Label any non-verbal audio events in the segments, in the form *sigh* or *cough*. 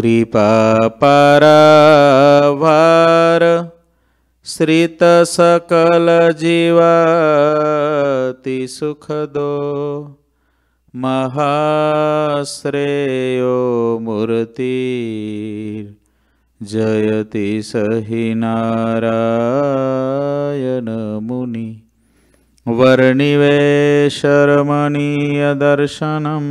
जीवाति सुखदो महाश्रेयो मूर्तिर् जयति सहि नारायनमुनि वर्णिवेशरमणीयदर्शनम्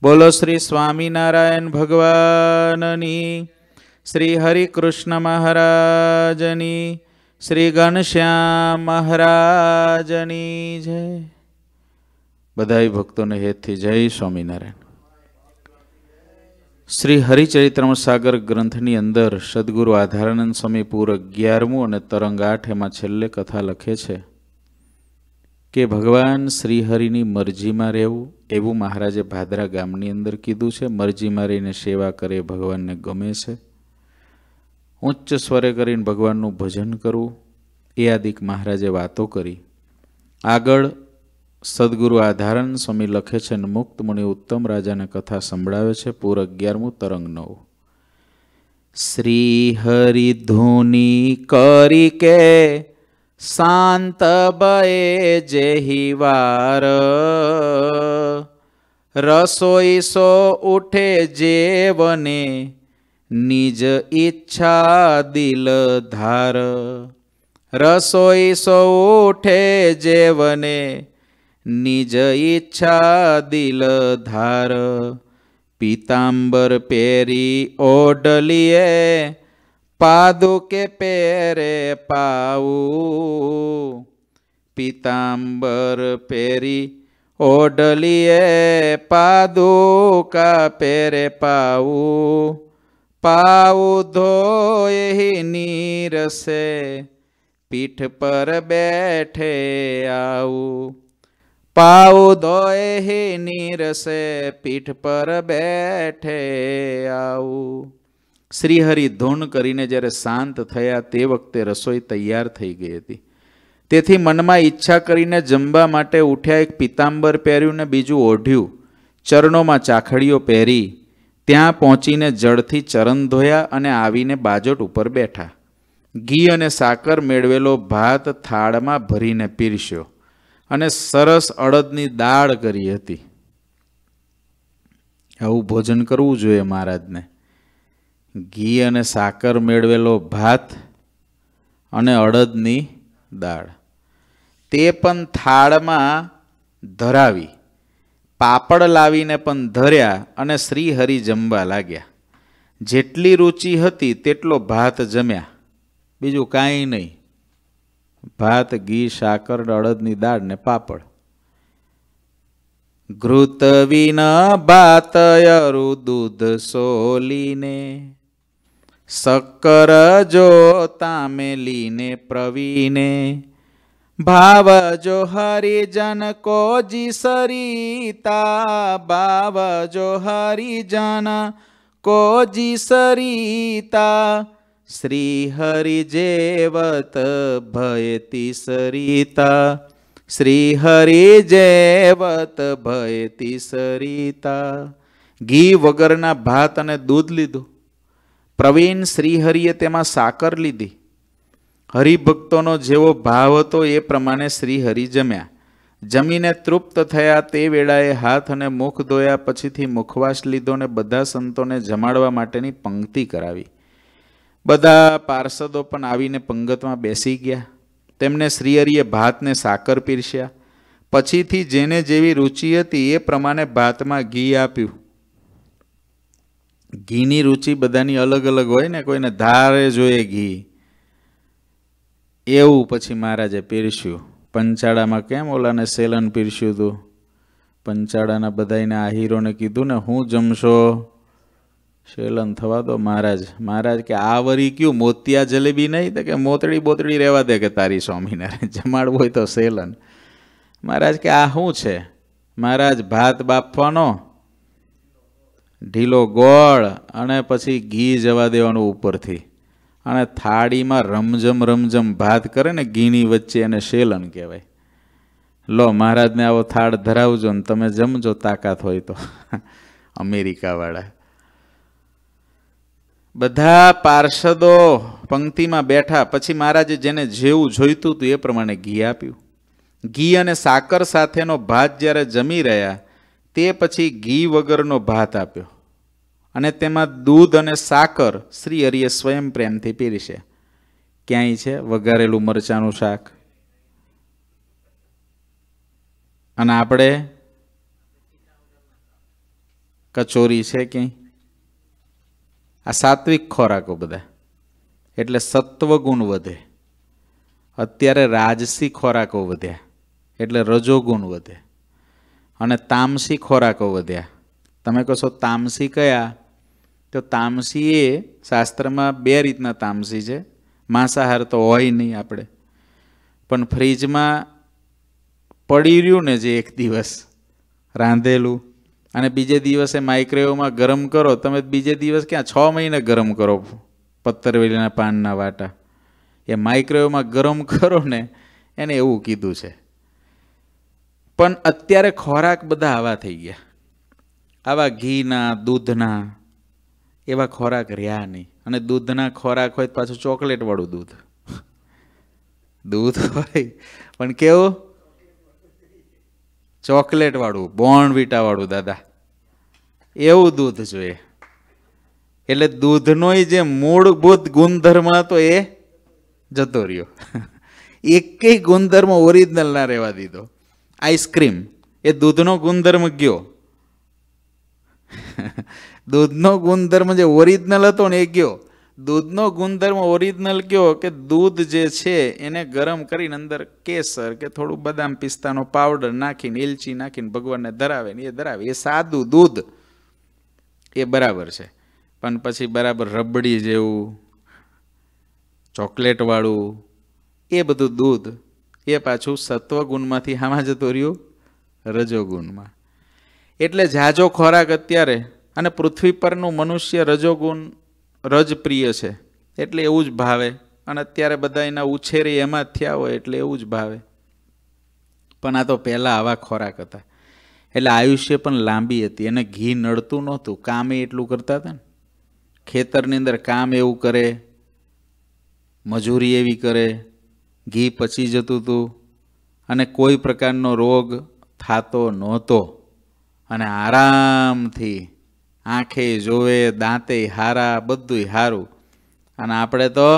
બોલો શ્રી સ્વામિનારાયણ ભગવાનની શ્રી હરિકૃષ્ણ મહારાજની શ્રી ઘનશ્યામ મહારાજની જય બધાય ભક્તોને હેતથી જય સ્વામિનારાયણ શ્રી હરિચરિત્રમ સાગર ગ્રંથની અંદર સદગુરુ આધારાનંદ સ્વામી પૂર અગિયારમું અને તરંગ આઠ એમાં છેલ્લે કથા લખે છે કે ભગવાન શ્રીહરિની મરજીમાં રહેવું એવું મહારાજે ભાદરા ગામની અંદર કીધું છે મરજીમાં રહીને સેવા કરે ભગવાનને ગમે છે ઉચ્ચ સ્વરે કરીને ભગવાનનું ભજન કરવું એ આદિક મહારાજે વાતો કરી આગળ સદગુરુ આધારણ સ્વામી લખે છે અને મુક્ત મુનિ ઉત્તમ રાજાને કથા સંભળાવે છે પૂર અગિયારમું તરંગ નવું શ્રી હરિધુની કરી કે શાંત બએ જેહી વાર રસોઈ સો ઉઠે જેવને નિજ ઈચ્છા દિલ ધાર રસોઈ સો ઉઠે જેવને નિજ ઈચ્છા દિલ ધાર પીતાંબર પેરી ઓઢલીએ पादुके पेरे पाऊ पीताम्बर पेरी ओडलिए पादुका पेरे पाऊ पाऊ धोए नीर से पीठ पर बैठे आऊ पाऊ धोए ही नीर से पीठ पर बैठे आऊ શ્રીહરિ ધૂન કરીને જ્યારે શાંત થયા તે વખતે રસોઈ તૈયાર થઈ ગઈ હતી તેથી મનમાં ઈચ્છા કરીને જમવા માટે ઉઠ્યા એક પિતાંબર પહેર્યું ને બીજું ઓઢ્યું ચરણોમાં ચાખડીઓ પહેરી ત્યાં પહોંચીને જળથી ચરણ ધોયા અને આવીને બાજોટ ઉપર બેઠા ઘી અને સાકર મેળવેલો ભાત થાળમાં ભરીને પીરસ્યો અને સરસ અડદની દાળ કરી હતી આવું ભોજન કરવું જોઈએ મહારાજને ઘી અને સાકર મેળવેલો ભાત અને અડદની દાળ તે પણ થાળમાં ધરાવી પાપડ લાવીને પણ ધર્યા અને શ્રીહરિ જમવા લાગ્યા જેટલી રુચિ હતી તેટલો ભાત જમ્યા બીજું કાંઈ નહીં ભાત ઘી સાકર અડદની દાળ ને પાપડ ઘૃત વિના ભાતયરુ દૂધ સોલીને શક્કર જો લીને પ્રવીને ભાવ જો હરિજન કોજી સરિતા ભાવ જો હરિજન કોજી સરિતા શ્રી હરિજેવત ભયતી સરિતા શ્રી હરિજેવત ભયતી સરિતા ઘી વગરના ભાત અને દૂધ લીધું પ્રવીણ શ્રીહરિએ તેમાં સાકર લીધી હરિભક્તોનો જેવો ભાવ હતો એ પ્રમાણે શ્રીહરિ જમ્યા જમીને તૃપ્ત થયા તે વેળાએ હાથ અને મુખ ધોયા પછીથી મુખવાસ લીધો ને બધા સંતોને જમાડવા માટેની પંક્તિ કરાવી બધા પાર્ષદો પણ આવીને પંગતમાં બેસી ગયા તેમને શ્રીહરિએ ભાતને સાકર પીરસ્યા પછીથી જેને જેવી રુચિ હતી એ પ્રમાણે ભાતમાં ઘી આપ્યું ઘીની રુચિ બધાની અલગ અલગ હોય ને કોઈને ધારે જોઈએ ઘી એવું પછી મહારાજે પીરસ્યું પંચાળામાં કેમ ઓલાને સેલન પીરસ્યું તું પંચાળાના બધાને આ હીરોને કીધું ને હું જમશો શેલન થવા દો મહારાજ મહારાજ કે આ વરી કયું મોતિયા જલેબી નહીં તો કે મોતડી બોતડી રહેવા દે કે તારી સ્વામીનારાયણ જમાડવું હોય તો સેલન મહારાજ કે આ શું છે મહારાજ ભાત બાફવાનો ઢીલો ગોળ અને પછી ઘી જવા દેવાનું ઉપરથી અને થાળીમાં રમઝમ રમઝમ ભાત કરે ને ઘીની વચ્ચે એને શેલન કહેવાય લો મહારાજને આવો થાળ ધરાવજો ને તમે જમજો તાકાત હોય તો *laughs* અમેરિકાવાળા બધા પાર્ષદો પંક્તિમાં બેઠા પછી મહારાજે જેને જેવું જોઈતું હતું એ પ્રમાણે ઘી આપ્યું ઘી અને સાકર સાથેનો ભાત જ્યારે જમી રહ્યા તે પછી ઘી વગરનો ભાત આપ્યો અને તેમાં દૂધ અને સાકર શ્રી હરિએ સ્વયં પ્રેમથી પીરી ક્યાંય છે વઘારેલું મરચાનું શાક અને આપણે કચોરી છે ક્યાંય આ સાત્વિક ખોરાકો બધા એટલે સત્વગુણ વધે અત્યારે રાજસી ખોરાકો વધ્યા એટલે રજોગુણ વધે અને તામસી ખોરાકો વધ્યા તમે કહો તામસી કયા તો તામસી એ શાસ્ત્રમાં બે રીતના તામસી છે માંસાહાર તો હોય નહીં આપણે પણ ફ્રીજમાં પડી રહ્યું ને જે એક દિવસ રાંધેલું અને બીજે દિવસે માઇક્રોવેવમાં ગરમ કરો તમે બીજે દિવસ ક્યાં છ મહિને ગરમ કરો પત્તરવેલીના પાનના વાટા એ માઇક્રોવેવમાં ગરમ કરો ને એને એવું કીધું છે પણ અત્યારે ખોરાક બધા આવા થઈ ગયા આવા ઘીના દૂધના એવા ખોરાક રહ્યા નહીં અને દૂધના ખોરાક હોય પાછું ચોકલેટવાળું દૂધ દૂધ હોય પણ કેવું ચોકલેટવાળું બોર્નવિટાવાળું દાદા એવું દૂધ જોઈએ એટલે દૂધનો જે મૂળભૂત ગુણધર્મ હતો એ જતો રહ્યો *laughs* એકેય ગુણધર્મ ઓરિજિનલ ના રહેવા દીધો આઈસ્ક્રીમ એ દૂધનો ગુણધર્મ ગયો દૂધનો ગુણધર્મ જે ઓરિજિનલ હતો ને એ ગયો દૂધનો ગુણધર્મ ઓરિજિનલ કયો કે દૂધ જે છે એને ગરમ કરીને અંદર કેસર કે થોડું બદામ પિસ્તાનો પાવડર નાખીને એલચી નાખીને ભગવાનને ધરાવે ને એ ધરાવે એ સાદું દૂધ એ બરાબર છે પણ પછી બરાબર રબડી જેવું ચોકલેટવાળું એ બધું દૂધ એ પાછું સત્વગુણમાંથી હામાં જતો રહ્યું રજોગુણમાં એટલે ઝાઝો ખોરાક અત્યારે અને પૃથ્વી પરનું મનુષ્ય રજોગુણ રજપ્રિય છે એટલે એવું જ ભાવે અને અત્યારે બધા એના ઉછેરી એમાં થયા હોય એટલે એવું જ ભાવે પણ આ તો પહેલાં આવા ખોરાક હતા એટલે આયુષ્ય પણ લાંબી હતી એને ઘી નડતું નહોતું કામે એટલું કરતા હતા ને ખેતરની અંદર કામ એવું કરે મજૂરી એવી કરે ઘી પચી જતું હતું અને કોઈ પ્રકારનો રોગ થતો નહોતો અને આરામથી આંખે જોવે દાંતે હારા બધુંય હારું અને આપણે તો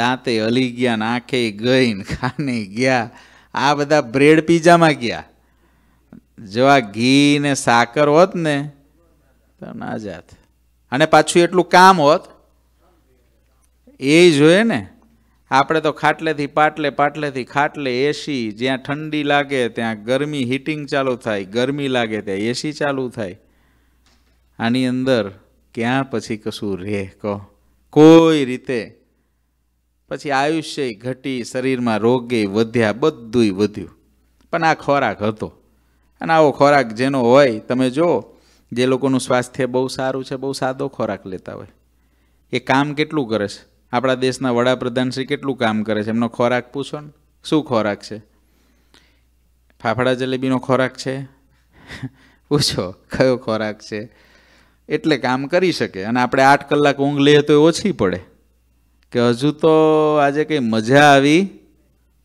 દાંતે હલી ગયા ને આંખે ગઈ ને ખાને ગયા આ બધા બ્રેડ પીઝામાં ગયા જો આ ઘી ને સાકર હોત ને તો ના જાત અને પાછું એટલું કામ હોત એ જોઈએ ને આપણે તો ખાટલેથી પાટલે પાટલેથી ખાટલે એસી જ્યાં ઠંડી લાગે ત્યાં ગરમી હીટિંગ ચાલુ થાય ગરમી લાગે ત્યાં એસી ચાલુ થાય આની અંદર ક્યાં પછી કશું રહે કહો કોઈ રીતે પછી આયુષ્ય ઘટી શરીરમાં રોગે વધ્યા બધુંય વધ્યું પણ આ ખોરાક હતો અને આવો ખોરાક જેનો હોય તમે જો જે લોકોનું સ્વાસ્થ્ય બહુ સારું છે બહુ સાદો ખોરાક લેતા હોય એ કામ કેટલું કરે છે આપણા દેશના વડાપ્રધાન શ્રી કેટલું કામ કરે છે એમનો ખોરાક પૂછો ને શું ખોરાક છે ફાફડા જલેબીનો ખોરાક છે *laughs* પૂછો કયો ખોરાક છે એટલે કામ કરી શકે અને આપણે આઠ કલાક ઊંઘ લઈએ તો ઓછી પડે કે હજુ તો આજે કંઈ મજા આવી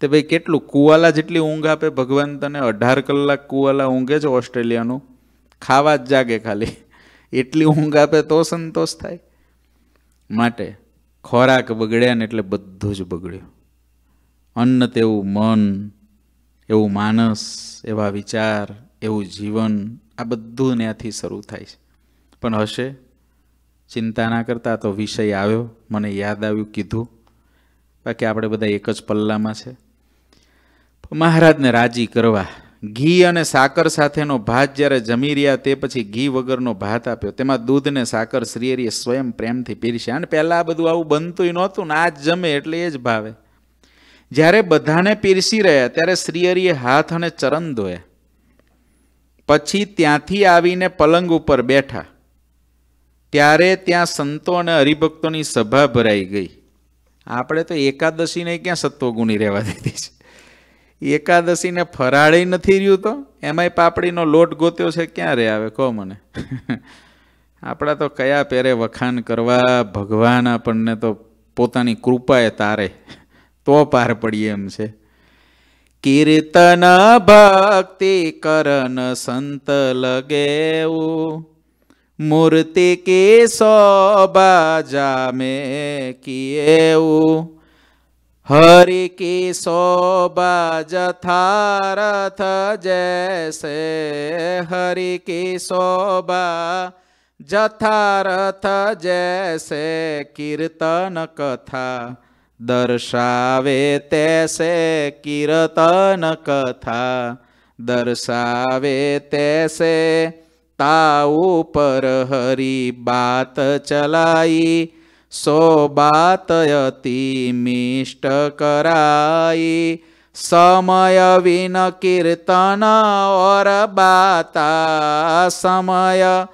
તે ભાઈ કેટલું કુવાલા જેટલી ઊંઘ આપે ભગવાન તને અઢાર કલાક કુવાલા ઊંઘે છે ઓસ્ટ્રેલિયાનું ખાવા જ જાગે ખાલી *laughs* એટલી ઊંઘ આપે તો સંતોષ થાય માટે ખોરાક બગડ્યા ને એટલે બધું જ બગડ્યું અન્ન તેવું મન એવું માનસ એવા વિચાર એવું જીવન આ બધું ત્યાંથી શરૂ થાય છે પણ હશે ચિંતા ના કરતા તો વિષય આવ્યો મને યાદ આવ્યું કીધું બાકી આપણે બધા એક જ પલ્લામાં છે મહારાજને રાજી કરવા ઘી અને સાકર સાથેનો ભાત જ્યારે જમી રહ્યા તે પછી ઘી વગરનો ભાત આપ્યો તેમાં દૂધ ને સાકર શ્રીહરિએ સ્વયં પ્રેમથી પીરસ્યા અને પહેલાં આ બધું આવું બનતું નહોતું ને આ જ જમે એટલે એ જ ભાવે જ્યારે બધાને પીરસી રહ્યા ત્યારે શ્રીહરિએ હાથ અને ચરણ ધોયા પછી ત્યાંથી આવીને પલંગ ઉપર બેઠા ત્યારે ત્યાં સંતો અને હરિભક્તોની સભા ભરાઈ ગઈ આપણે તો એકાદશીને ક્યાં સત્વગુણી રહેવા દીધી છે એકાદશીને ફરાળી નથી રહ્યું તો એમાંય પાપડીનો લોટ ગોત્યો છે ક્યારે આવે કહો મને આપણા તો કયા પેરે વખાણ કરવા ભગવાન આપણને તો પોતાની કૃપાએ તારે તો પાર પડીએ એમ છે કીર્તન ભક્તિ કરન સંત લગેવું મૂર્તિ કે સો બાજા મેં કિયેવું हरि की शोभा जथारथ जैसे हरि की शोभा जथारथ जैसे कीर्तन कथा दर्शावे तैसे कीर्तन कथा दर्शावे तैसे ताऊ पर हरी बात चलाई શોબાતયતિમિષ્ટકરાયે સમય વિન કીર્તન ઓર બાતા સમય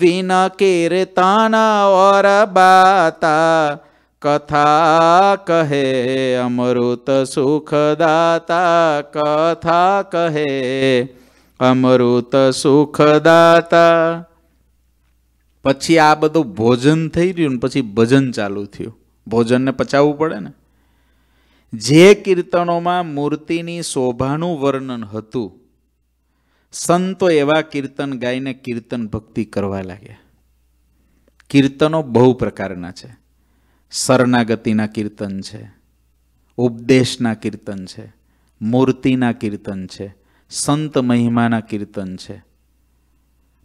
વિન કીર્તન ઓર બાતા કથા કહે અમૃત સુખદાતા કથા કહે અમૃત સુખદાતા પછી આ બધું ભોજન થઈ રહ્યું ને પછી ભજન ચાલુ થયું ભોજનને પચાવવું પડે ને જે કીર્તનોમાં મૂર્તિની શોભાનું વર્ણન હતું સંતો એવા કીર્તન ગાઈને કીર્તન ભક્તિ કરવા લાગ્યા કીર્તનો બહુ પ્રકારના છે શરણાગતિના કીર્તન છે ઉપદેશના કીર્તન છે મૂર્તિના કીર્તન છે સંત મહિમાના કીર્તન છે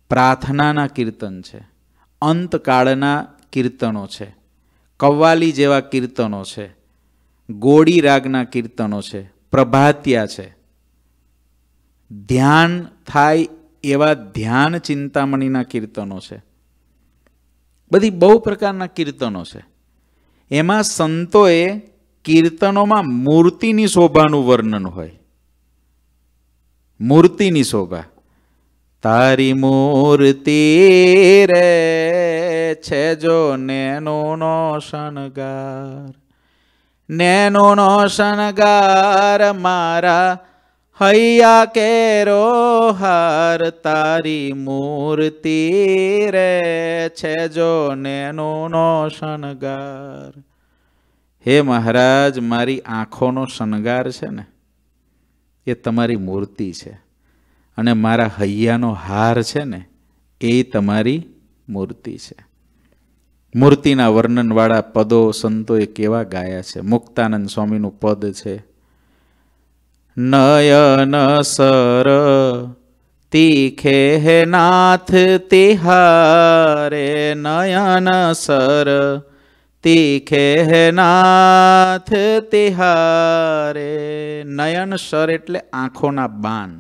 પ્રાર્થનાના કીર્તન છે અંતકાળના કીર્તનો છે કવ્વાલી જેવા કીર્તનો છે ગોળી રાગના કીર્તનો છે પ્રભાત્યા છે ધ્યાન થાય એવા ધ્યાન ચિંતામણીના કીર્તનો છે બધી બહુ પ્રકારના કીર્તનો છે એમાં સંતોએ કીર્તનોમાં મૂર્તિની શોભાનું વર્ણન હોય મૂર્તિની શોભા તારી મૂર્તિ રે છે જો નેનોનો શણગાર નેનોનો શણગાર મારા હૈયા કેરો હાર તારી મૂર્તિ રે છે જો નેનોનો શણગાર હે મહારાજ મારી આંખોનો શણગાર છે ને એ તમારી મૂર્તિ છે અને મારા હૈયાનો હાર છે ને એ તમારી મૂર્તિ છે મૂર્તિના વર્ણનવાળા પદો સંતોએ કેવા ગાયા છે મુક્તાનંદ સ્વામીનું પદ છે નયન સર તીખે હે નાથ તિહારે નયન સર તીખે હે નાથ તિહારે નયન સર એટલે આંખોના બાન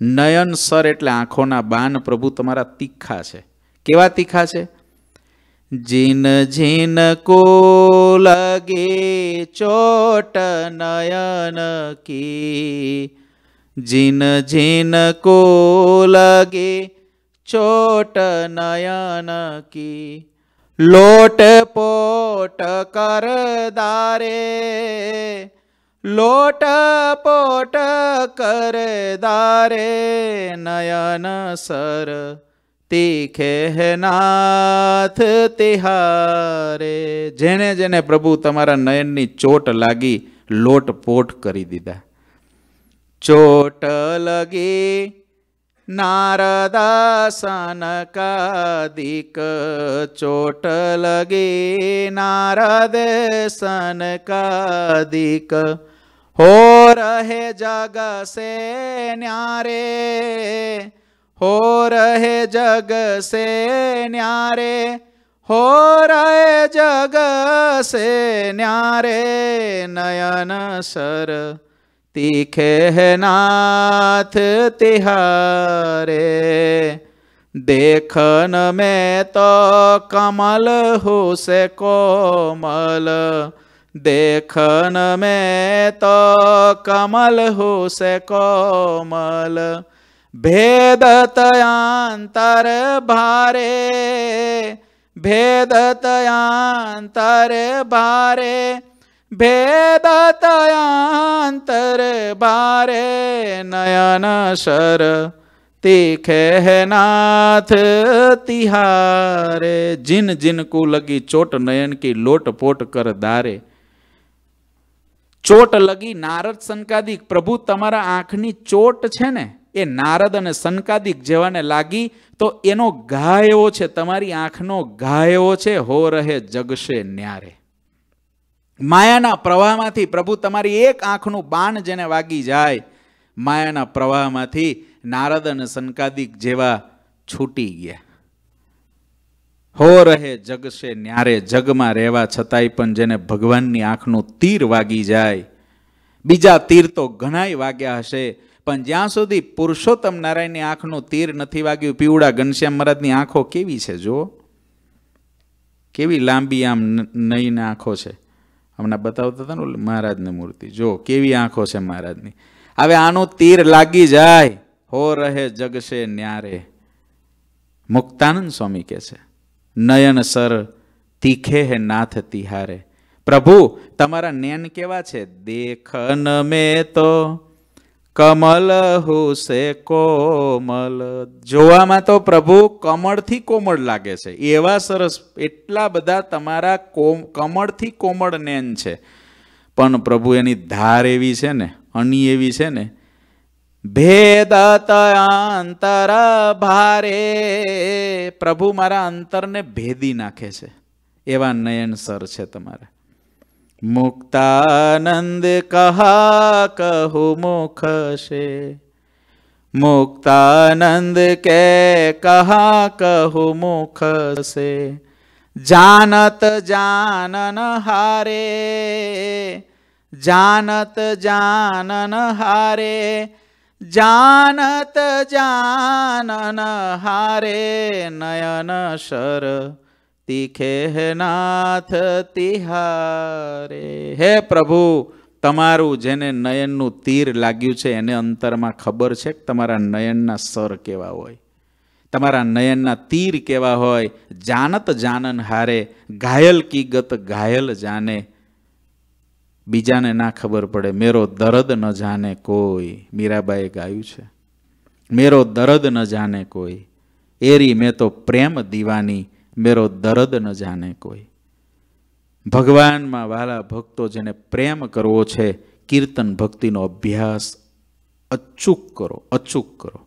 નયન સર એટલે આંખોના બાન પ્રભુ તમારા તીખા છે કેવા તીખા છે જીન જીન કો લગે ચોટ નયન કી જીન જીન કો લગે ચોટ નયન કી લોટ પોટ કર દારે લોટ પોટ કરે દારે નયન સર તીખે નાથ તિહારે જેણે જેને પ્રભુ તમારા નયનની ચોટ લાગી લોટ પોટ કરી દીધા ચોટ લગી નારદાસન કાદિક ચોટ લગી નારદેસન કાદિક हो रहे जग से न्यारे हो रहे जग से न्यारे हो रहे जग से न्यारे नयन सर तीखे है नाथ तिहारे देखन में तो कमल हो से कोमल देखन में तो कमल हो से कोमल भेदतयांतर भारे भेदतयांतर भारे भेदतयांतर भारे नयन शर तीखे है नाथ तिहारे जिन जिन को लगी चोट नयन की लोट पोट कर दारे ચોટ લગી નારદ સનકાદિક પ્રભુ તમારા આંખની ચોટ છે ને એ નારદ અને સનકાદિક જેવાને લાગી તો એનો ઘા એવો છે તમારી આંખનો ઘા એવો છે હો રહે જગશે ન્યારે માયાના પ્રવાહમાંથી પ્રભુ તમારી એક આંખનું બાણ જેને વાગી જાય માયાના પ્રવાહમાંથી નારદ અને સનકાદિક જેવા છૂટી ગયા હો રહે જગશે ન્યારે જગમાં રહેવા છતાંય પણ જેને ભગવાનની આંખનું તીર વાગી જાય બીજા તીર તો ઘણાય વાગ્યા હશે પણ જ્યાં સુધી પુરુષોત્તમ નારાયણની આંખનું તીર નથી વાગ્યું પીવડા ઘનશ્યામ મહારાજની આંખો કેવી છે જુઓ કેવી લાંબી આમ નઈને આંખો છે હમણાં બતાવતા હતા ને મહારાજની મૂર્તિ જો કેવી આંખો છે મહારાજની હવે આનું તીર લાગી જાય હો રહે જગશે ન્યારે મુક્તાનંદ સ્વામી કહે છે નયન સર તીખે હે નાથ તિહારે પ્રભુ તમારા નેન કેવા છે દેખન મેં તો કમલ હુસે કોમલ જોવામાં તો પ્રભુ કમળથી કોમળ લાગે છે એવા સરસ એટલા બધા તમારા કોમ કમળથી કોમળ નેન છે પણ પ્રભુ એની ધાર એવી છે ને અણી એવી છે ને ભેદત અંતર ભારે પ્રભુ મારા અંતરને ભેદી નાખે છે એવા નયન સર છે તમારે મુક્તાનંદ કહા કહુ મુખ છે મુક્તાનંદ કે કહા કહુ મુખ છે જાનત જાનન હારે જાનત જાનન હારે જાનત જાનન હારે નયન શર તીખે હે નાથ તિહારે હે પ્રભુ તમારું જેને નયનનું તીર લાગ્યું છે એને અંતરમાં ખબર છે કે તમારા નયનના સર કેવા હોય તમારા નયનના તીર કેવા હોય જાનત જાનન હારે ઘાયલ કી ગત ઘાયલ જાને બીજાને ના ખબર પડે મેરો દર્દ ન જાણે કોઈ મીરાબાએ ગાયું છે મેરો દર્દ ન જાણે કોઈ એરી મેં તો પ્રેમ દીવાની મેરો દર્દ ન જાણે કોઈ ભગવાનમાં વાલા ભક્તો જેને પ્રેમ કરવો છે કીર્તન ભક્તિનો અભ્યાસ અચૂક કરો અચૂક કરો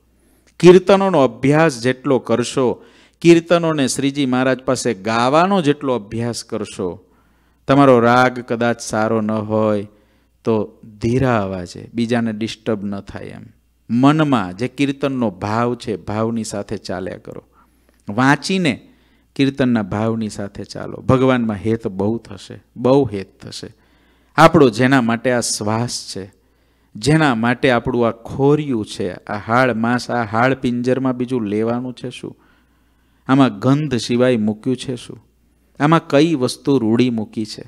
કીર્તનોનો અભ્યાસ જેટલો કરશો કીર્તનોને શ્રીજી મહારાજ પાસે ગાવાનો જેટલો અભ્યાસ કરશો તમારો રાગ કદાચ સારો ન હોય તો ધીરા અવાજે બીજાને ડિસ્ટર્બ ન થાય એમ મનમાં જે કીર્તનનો ભાવ છે ભાવની સાથે ચાલ્યા કરો વાંચીને કીર્તનના ભાવની સાથે ચાલો ભગવાનમાં હેત બહુ થશે બહુ હેત થશે આપણો જેના માટે આ શ્વાસ છે જેના માટે આપણું આ ખોરિયું છે આ હાડ માંસ આ હાડ પિંજરમાં બીજું લેવાનું છે શું આમાં ગંધ સિવાય મૂક્યું છે શું આમાં કઈ વસ્તુ રૂડી મૂકી છે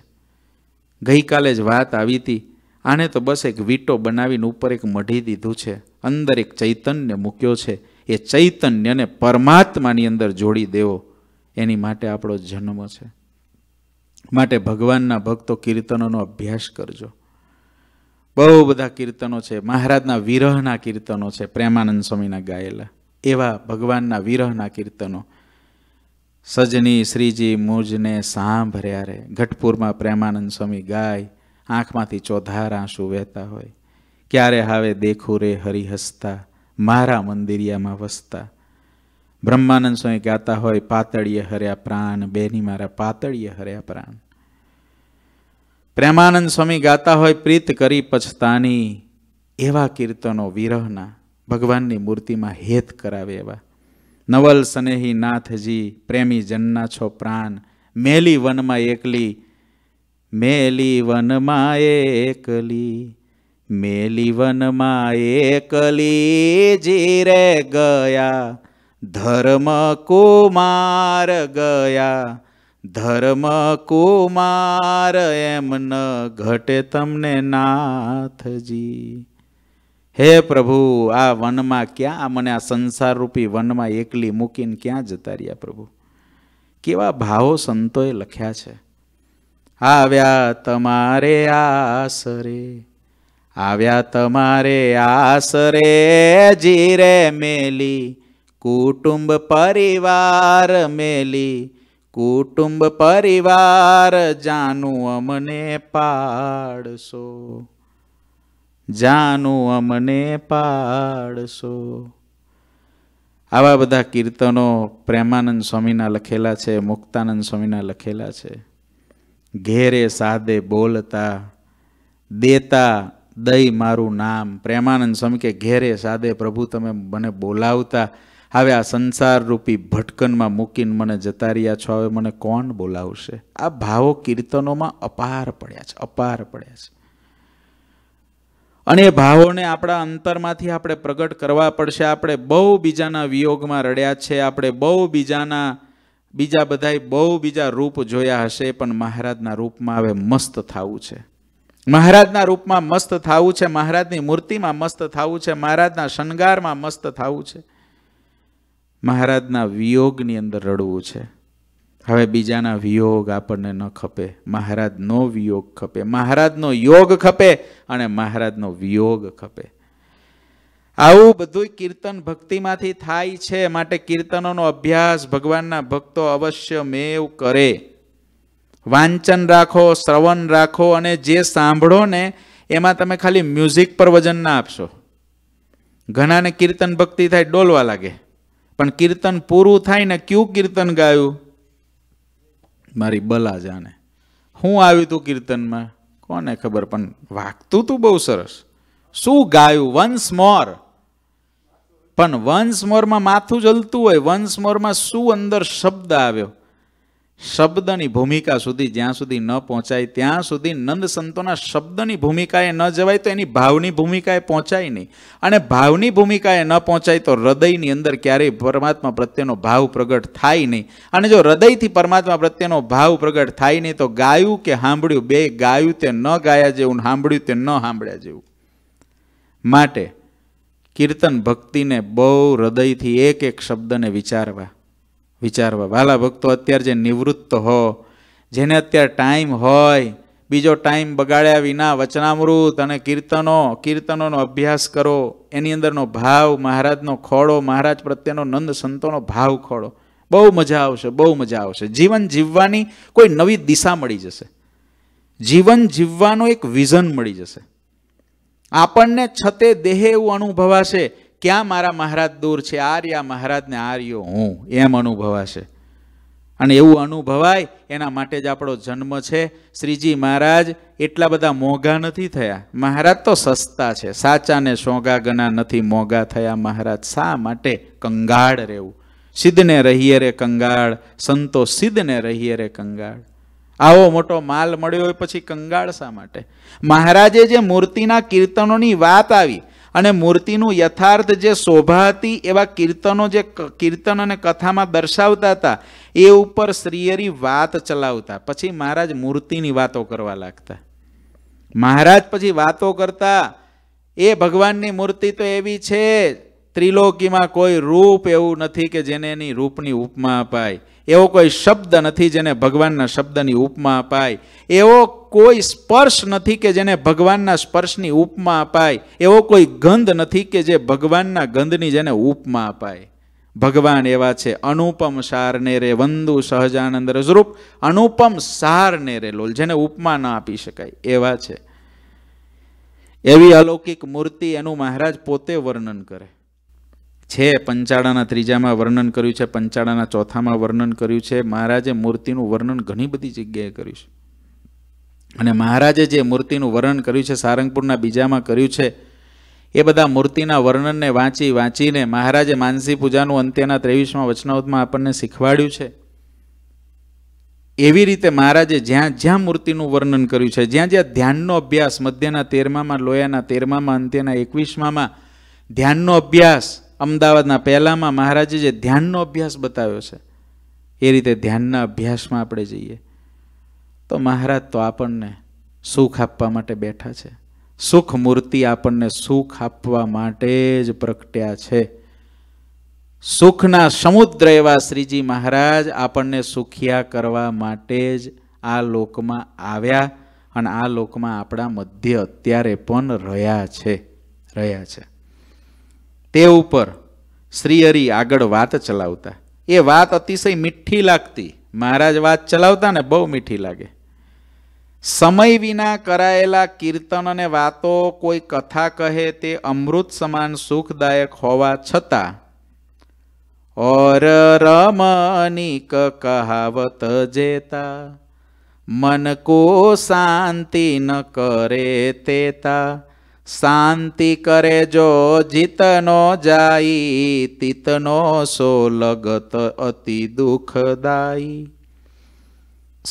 ગઈકાલે જ વાત આવી હતી આને તો બસ એક વીંટો બનાવીને ઉપર એક મઢી દીધું છે અંદર એક ચૈતન્ય મૂક્યો છે એ ચૈતન્યને પરમાત્માની અંદર જોડી દેવો એની માટે આપણો જન્મ છે માટે ભગવાનના ભક્તો કીર્તનોનો અભ્યાસ કરજો બહુ બધા કીર્તનો છે મહારાજના વિરહના કીર્તનો છે પ્રેમાનંદ સ્વામીના ગાયેલા એવા ભગવાનના વિરહના કીર્તનો સજની શ્રીજી મુજને સાંભર્યા રે ઘટપુરમાં પ્રેમાનંદ સ્વામી ગાય આંખમાંથી ચોધાર આંસુ વહેતા હોય ક્યારે હાવે દેખું રે હરિહસતા મારા મંદિરિયામાં વસતા બ્રહ્માનંદ સ્વામી ગાતા હોય પાતળીએ હર્યા પ્રાણ બેની મારા પાતળીએ હર્યા પ્રાણ પ્રેમાનંદ સ્વામી ગાતા હોય પ્રીત કરી પછતાની એવા કીર્તનો વિરહના ભગવાનની મૂર્તિમાં હેત કરાવે એવા નવલ સનેહી નાથજી પ્રેમી જન્ના છો પ્રાણ મેલી વનમાં એકલી મેલી વનમાં એકલી મેલી વનમાં એકલી જીરે ગયા ધર્મ કુમાર ગયા ધર્મ કુમાર એમ ન ઘટે તમને નાથજી હે પ્રભુ આ વનમાં ક્યાં મને આ સંસારરૂપી વનમાં એકલી મૂકીને ક્યાં જતા રહ્યા પ્રભુ કેવા ભાવો સંતોએ લખ્યા છે આવ્યા તમારે આસરે આવ્યા તમારે આસરે જીરે મેલી કુટુંબ પરિવાર મેલી કુટુંબ પરિવાર જાનું અમને પાડશો જાનું અમને પાડશો આવા બધા કીર્તનો પ્રેમાનંદ સ્વામીના લખેલા છે મુક્તાનંદ સ્વામીના લખેલા છે ઘેરે સાદે બોલતા દેતા દઈ મારું નામ પ્રેમાનંદ સ્વામી કે ઘેરે સાદે પ્રભુ તમે મને બોલાવતા હવે આ સંસાર રૂપી ભટકનમાં મૂકીને મને જતા રહ્યા છો હવે મને કોણ બોલાવશે આ ભાવો કીર્તનોમાં અપાર પડ્યા છે અપાર પડ્યા છે અને એ ભાવોને આપણા અંતરમાંથી આપણે પ્રગટ કરવા પડશે આપણે બહુ બીજાના વિયોગમાં રડ્યા છે આપણે બહુ બીજાના બીજા બધાએ બહુ બીજા રૂપ જોયા હશે પણ મહારાજના રૂપમાં હવે મસ્ત થવું છે મહારાજના રૂપમાં મસ્ત થવું છે મહારાજની મૂર્તિમાં મસ્ત થવું છે મહારાજના શણગારમાં મસ્ત થવું છે મહારાજના વિયોગની અંદર રડવું છે હવે બીજાના વિયોગ આપણને ન ખપે મહારાજનો વિયોગ ખપે મહારાજનો યોગ ખપે અને મહારાજનો વિયોગ ખપે આવું બધું કીર્તન ભક્તિમાંથી થાય છે માટે કીર્તનોનો અભ્યાસ ભગવાનના ભક્તો અવશ્ય મેવ કરે વાંચન રાખો શ્રવણ રાખો અને જે સાંભળો ને એમાં તમે ખાલી મ્યુઝિક પર વજન ના આપશો ઘણાને કીર્તન ભક્તિ થાય ડોલવા લાગે પણ કીર્તન પૂરું થાય ને ક્યુ કીર્તન ગાયું મારી બલા જાણે હું આવ્યું તું કીર્તનમાં કોને ખબર પણ વાગતું તું બહુ સરસ શું ગાયું વંશ મોર પણ વંશ મોરમાં માથું જલતું હોય વંશ મોરમાં શું અંદર શબ્દ આવ્યો શબ્દની ભૂમિકા સુધી જ્યાં સુધી ન પહોંચાય ત્યાં સુધી નંદ સંતોના શબ્દની ભૂમિકાએ ન જવાય તો એની ભાવની ભૂમિકાએ પહોંચાય નહીં અને ભાવની ભૂમિકાએ ન પહોંચાય તો હૃદયની અંદર ક્યારેય પરમાત્મા પ્રત્યેનો ભાવ પ્રગટ થાય નહીં અને જો હૃદયથી પરમાત્મા પ્રત્યેનો ભાવ પ્રગટ થાય નહીં તો ગાયું કે સાંભળ્યું બે ગાયું તે ન ગાયા જેવું સાંભળ્યું તે ન સાંભળ્યા જેવું માટે કીર્તન ભક્તિને બહુ હૃદયથી એક એક શબ્દને વિચારવા વિચારવા વાલા ભક્તો અત્યારે જે નિવૃત્ત હો જેને અત્યારે ટાઈમ હોય બીજો ટાઈમ બગાડ્યા વિના વચનામૃત અને કીર્તનો કીર્તનોનો અભ્યાસ કરો એની અંદરનો ભાવ મહારાજનો ખોળો મહારાજ પ્રત્યેનો નંદ સંતોનો ભાવ ખોળો બહુ મજા આવશે બહુ મજા આવશે જીવન જીવવાની કોઈ નવી દિશા મળી જશે જીવન જીવવાનો એક વિઝન મળી જશે આપણને છતે દેહે એવું અનુભવાશે ક્યાં મારા મહારાજ દૂર છે આર્યા મહારાજને આર્યો હું એમ અનુભવાશે અને એવું અનુભવાય એના માટે જ આપણો જન્મ છે શ્રીજી મહારાજ એટલા બધા મોંઘા નથી થયા મહારાજ તો સસ્તા છે સાચા ને સોગા ગણા નથી મોંઘા થયા મહારાજ શા માટે કંગાળ રહેવું સિદ્ધને રહીએ રે કંગાળ સંતો સિદ્ધને રહીએ રે કંગાળ આવો મોટો માલ મળ્યો હોય પછી કંગાળ શા માટે મહારાજે જે મૂર્તિના કીર્તનોની વાત આવી અને મૂર્તિનું યથાર્થ જે શોભા હતી એવા કીર્તનો જે કીર્તન અને કથામાં દર્શાવતા હતા એ ઉપર શ્રીયરી વાત ચલાવતા પછી મહારાજ મૂર્તિની વાતો કરવા લાગતા મહારાજ પછી વાતો કરતા એ ભગવાનની મૂર્તિ તો એવી છે ત્રિલોકીમાં કોઈ રૂપ એવું નથી કે જેને એની રૂપની ઉપમા અપાય એવો કોઈ શબ્દ નથી જેને ભગવાનના શબ્દની ઉપમા અપાય એવો કોઈ સ્પર્શ નથી કે જેને ભગવાનના સ્પર્શની ઉપમા અપાય એવો કોઈ ગંધ નથી કે જે ભગવાનના ગંધની જેને ઉપમા અપાય ભગવાન એવા છે અનુપમ સારને રે વંદુ સહજાનંદ રજરૂપ અનુપમ સારને રે લોલ જેને ઉપમા ન આપી શકાય એવા છે એવી અલૌકિક મૂર્તિ એનું મહારાજ પોતે વર્ણન કરે છે પંચાળાના ત્રીજામાં વર્ણન કર્યું છે પંચાળાના ચોથામાં વર્ણન કર્યું છે મહારાજે મૂર્તિનું વર્ણન ઘણી બધી જગ્યાએ કર્યું છે અને મહારાજે જે મૂર્તિનું વર્ણન કર્યું છે સારંગપુરના બીજામાં કર્યું છે એ બધા મૂર્તિના વર્ણનને વાંચી વાંચીને મહારાજે માનસી પૂજાનું અંત્યના ત્રેવીસમાં વચનાવતમાં આપણને શીખવાડ્યું છે એવી રીતે મહારાજે જ્યાં જ્યાં મૂર્તિનું વર્ણન કર્યું છે જ્યાં જ્યાં ધ્યાનનો અભ્યાસ મધ્યના તેરમામાં લોયાના તેરમામાં અંત્યના એકવીસમાં ધ્યાનનો અભ્યાસ અમદાવાદના પહેલાંમાં મહારાજે જે ધ્યાનનો અભ્યાસ બતાવ્યો છે એ રીતે ધ્યાનના અભ્યાસમાં આપણે જઈએ તો મહારાજ તો આપણને સુખ આપવા માટે બેઠા છે સુખ મૂર્તિ આપણને સુખ આપવા માટે જ પ્રગટ્યા છે સુખના સમુદ્ર એવા શ્રીજી મહારાજ આપણને સુખિયા કરવા માટે જ આ લોકમાં આવ્યા અને આ લોકમાં આપણા મધ્ય અત્યારે પણ રહ્યા છે રહ્યા છે તે ઉપર શ્રીહરિ આગળ વાત ચલાવતા એ વાત અતિશય મીઠી લાગતી મહારાજ વાત ચલાવતા ને બહુ મીઠી લાગે સમય વિના કરાયેલા કીર્તન અને વાતો કોઈ કથા કહે તે અમૃત સમાન સુખદાયક હોવા છતાં ઓર રમનિક કહાવત જેતા મન કો શાંતિ ન કરે તેતા શાંતિ કરે જો જીતનો જાય તીતનો સો લગત અતિ દુઃખદાયી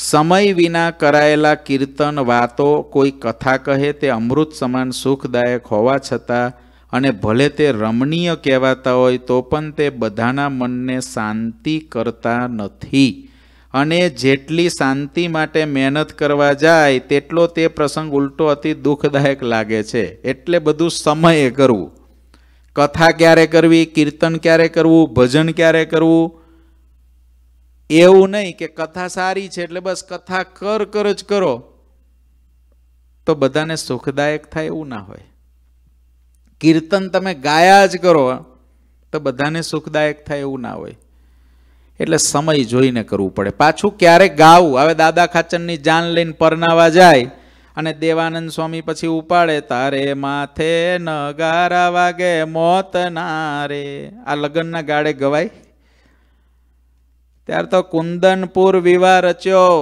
સમય વિના કરાયેલા કીર્તન વાતો કોઈ કથા કહે તે અમૃત સમાન સુખદાયક હોવા છતાં અને ભલે તે રમણીય કહેવાતા હોય તો પણ તે બધાના મનને શાંતિ કરતા નથી અને જેટલી શાંતિ માટે મહેનત કરવા જાય તેટલો તે પ્રસંગ ઉલટો અતિ દુઃખદાયક લાગે છે એટલે બધું સમયે કરવું કથા ક્યારે કરવી કીર્તન ક્યારે કરવું ભજન ક્યારે કરવું એવું નહીં કે કથા સારી છે એટલે બસ કથા કર કર જ કરો તો બધાને સુખદાયક થાય એવું ના હોય કીર્તન તમે ગાયા જ કરો તો બધાને સુખદાયક થાય એવું ના હોય એટલે સમય જોઈને કરવું પડે પાછું ક્યારેક ગાવું હવે દાદા ખાચનની જાન લઈને પરનાવા જાય અને દેવાનંદ સ્વામી પછી ઉપાડે તારે માથે નગારા વાગે મોત ના રે આ લગ્નના ગાળે ગવાય ત્યાર તો કુંદનપુર વિવાહ રચ્યો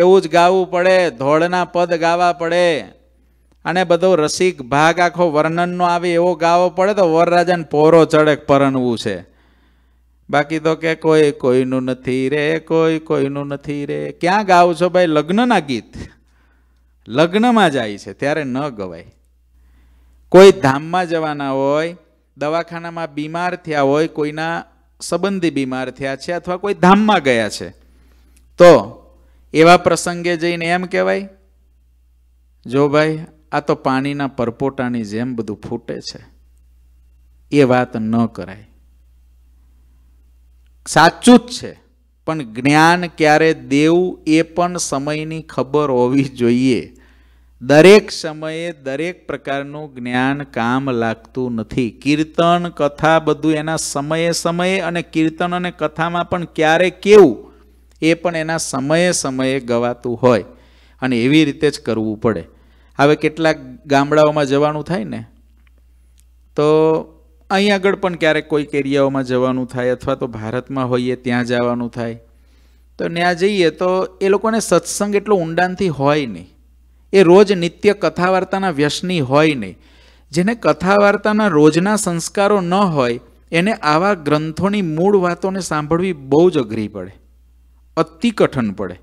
એવું જ ગાવું પડે ધોળના પદ ગાવા પડે અને બધો રસિક ભાગ આખો વર્ણનનો આવે એવો ગાવો પડે તો વરરાજાને પોરો ચડે પરણવું છે બાકી તો કે કોઈ કોઈનું નથી રે કોઈ કોઈનું નથી રે ક્યાં ગાવ છો ભાઈ લગ્નના ગીત લગ્નમાં જાય છે ત્યારે ન ગવાય કોઈ ધામમાં જવાના હોય દવાખાનામાં બીમાર થયા હોય કોઈના સંબંધી બીમાર થયા છે અથવા કોઈ ધામમાં ગયા છે તો એવા પ્રસંગે જઈને એમ કહેવાય જો ભાઈ આ તો પાણીના પરપોટાની જેમ બધું ફૂટે છે એ વાત ન કરાય સાચું જ છે પણ જ્ઞાન ક્યારે દેવું એ પણ સમયની ખબર હોવી જોઈએ દરેક સમયે દરેક પ્રકારનું જ્ઞાન કામ લાગતું નથી કીર્તન કથા બધું એના સમયે સમયે અને કીર્તન અને કથામાં પણ ક્યારે કેવું એ પણ એના સમયે સમયે ગવાતું હોય અને એવી રીતે જ કરવું પડે હવે કેટલાક ગામડાઓમાં જવાનું થાય ને તો અહીં આગળ પણ ક્યારેક કોઈક એરિયાઓમાં જવાનું થાય અથવા તો ભારતમાં હોઈએ ત્યાં જવાનું થાય તો ત્યાં જઈએ તો એ લોકોને સત્સંગ એટલો ઊંડાણથી હોય નહીં એ રોજ નિત્ય કથા વાર્તાના વ્યસની હોય નહીં જેને કથા વાર્તાના રોજના સંસ્કારો ન હોય એને આવા ગ્રંથોની મૂળ વાતોને સાંભળવી બહુ જ અઘરી પડે અતિ કઠન પડે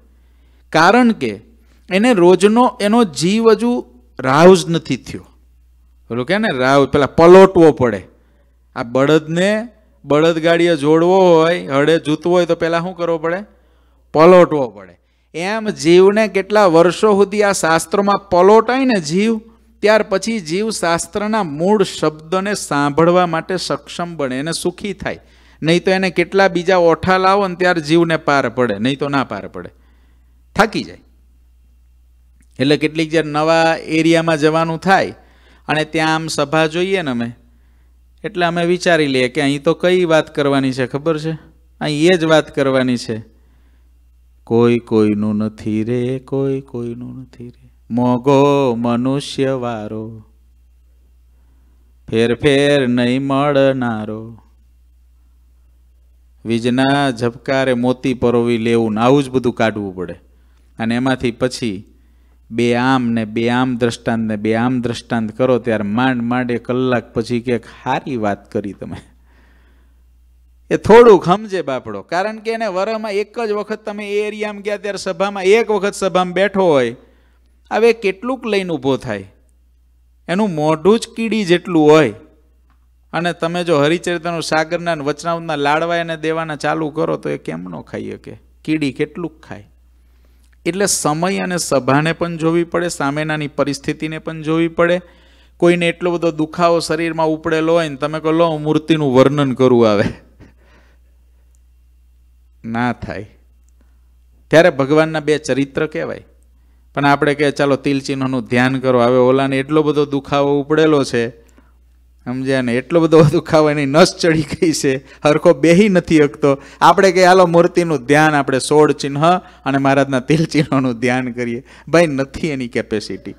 કારણ કે એને રોજનો એનો જીવ હજુ રાવ જ નથી થયો પેલું કે ને રાવ પેલા પલોટવો પડે આ બળદને બળદ ગાડીએ જોડવો હોય હળે જૂતવો હોય તો પહેલાં શું કરવો પડે પલોટવો પડે એમ જીવને કેટલા વર્ષો સુધી આ શાસ્ત્રોમાં પલોટાય ને જીવ ત્યાર પછી જીવ શાસ્ત્રના મૂળ શબ્દને સાંભળવા માટે સક્ષમ બને એને સુખી થાય નહીં તો એને કેટલા બીજા ઓઠા લાવો ને ત્યારે જીવને પાર પડે નહીં તો ના પાર પડે થાકી જાય એટલે કેટલીક જ્યારે નવા એરિયામાં જવાનું થાય અને ત્યાં આમ સભા જોઈએ ને અમે એટલે અમે વિચારી લઈએ કે અહીં તો કઈ વાત કરવાની છે ખબર છે અહીં એ જ વાત કરવાની છે કોઈ કોઈનું નથી રે કોઈ કોઈનું નથી રે મોગો મનુષ્ય વારો ફેરફેર નહીં મળનારો વીજના ઝબકારે મોતી પરોવી લેવું ને આવું જ બધું કાઢવું પડે અને એમાંથી પછી બે આમ ને બે આમ દ્રષ્ટાંત ને બે આમ દ્રષ્ટાંત કરો ત્યારે માંડ માંડે કલાક પછી કે સારી વાત કરી તમે એ થોડુંક સમજે બાપડો કારણ કે એને વરમાં એક જ વખત તમે એ એરિયામાં ગયા ત્યારે સભામાં એક વખત સભામાં બેઠો હોય હવે કેટલુંક લઈને ઊભો થાય એનું મોઢું જ કીડી જેટલું હોય અને તમે જો હરિચરિત્રનું સાગરના વચનાવના લાડવા એને દેવાના ચાલુ કરો તો એ કેમ ન ખાઈ શકે કીડી કેટલુંક ખાય એટલે સમય અને સભાને પણ જોવી પડે સામેનાની પરિસ્થિતિને પણ જોવી પડે કોઈને એટલો બધો દુખાવો શરીરમાં ઉપડેલો હોય ને તમે કહો લો મૂર્તિનું વર્ણન કરવું આવે ના થાય ત્યારે ભગવાનના બે ચરિત્ર કહેવાય પણ આપણે કહે ચાલો તિલચિહ્નનું ધ્યાન કરો હવે ઓલાને એટલો બધો દુખાવો ઉપડેલો છે સમજ્યા ને એટલો બધો બધું ખાવાની નસ ચડી ગઈ છે હરખો બેહી નથી હકતો આપણે કે હાલો મૂર્તિનું ધ્યાન આપણે સોળ ચિહ્ન અને મહારાજના તિલ ચિહ્નનું ધ્યાન કરીએ ભાઈ નથી એની કેપેસિટી